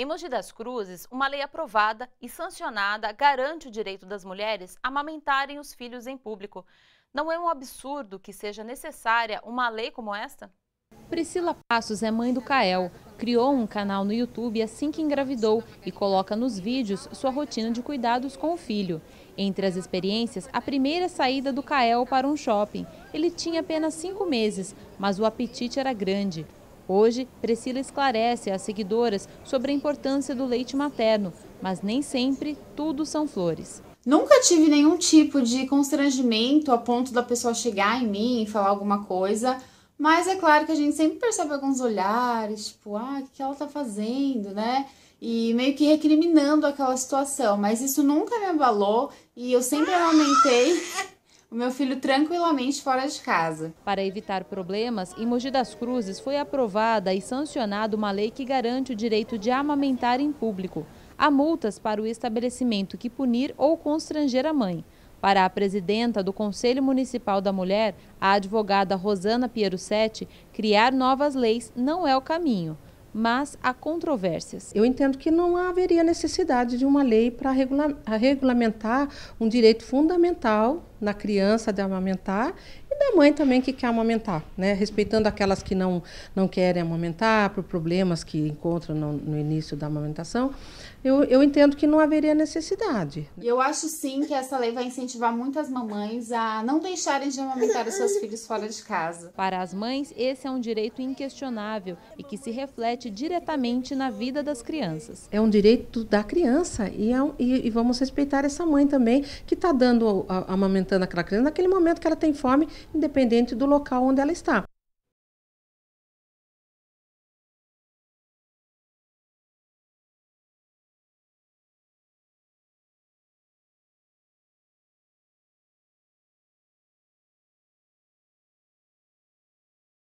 Em Mogi das Cruzes, uma lei aprovada e sancionada garante o direito das mulheres a amamentarem os filhos em público. Não é um absurdo que seja necessária uma lei como esta? Priscila Passos é mãe do Cael. Criou um canal no YouTube assim que engravidou e coloca nos vídeos sua rotina de cuidados com o filho. Entre as experiências, a primeira saída do Cael para um shopping. Ele tinha apenas cinco meses, mas o apetite era grande. Hoje, Priscila esclarece às seguidoras sobre a importância do leite materno, mas nem sempre tudo são flores. Nunca tive nenhum tipo de constrangimento a ponto da pessoa chegar em mim e falar alguma coisa, mas é claro que a gente sempre percebe alguns olhares, tipo, ah, o que ela tá fazendo, né? E meio que recriminando aquela situação, mas isso nunca me abalou e eu sempre lamentei o meu filho tranquilamente fora de casa. Para evitar problemas, em Mogi das Cruzes foi aprovada e sancionada uma lei que garante o direito de amamentar em público. Há multas para o estabelecimento que punir ou constranger a mãe. Para a presidenta do Conselho Municipal da Mulher, a advogada Rosana Pierusetti, criar novas leis não é o caminho mas há controvérsias. Eu entendo que não haveria necessidade de uma lei para regulamentar um direito fundamental na criança de amamentar da mãe também que quer amamentar, né? Respeitando aquelas que não, não querem amamentar por problemas que encontram no, no início da amamentação. Eu, eu entendo que não haveria necessidade. Eu acho sim que essa lei vai incentivar muitas mamães a não deixarem de amamentar os seus filhos fora de casa. Para as mães, esse é um direito inquestionável e que se reflete diretamente na vida das crianças. É um direito da criança e, é um, e, e vamos respeitar essa mãe também que está dando amamentando aquela criança naquele momento que ela tem fome independente do local onde ela está.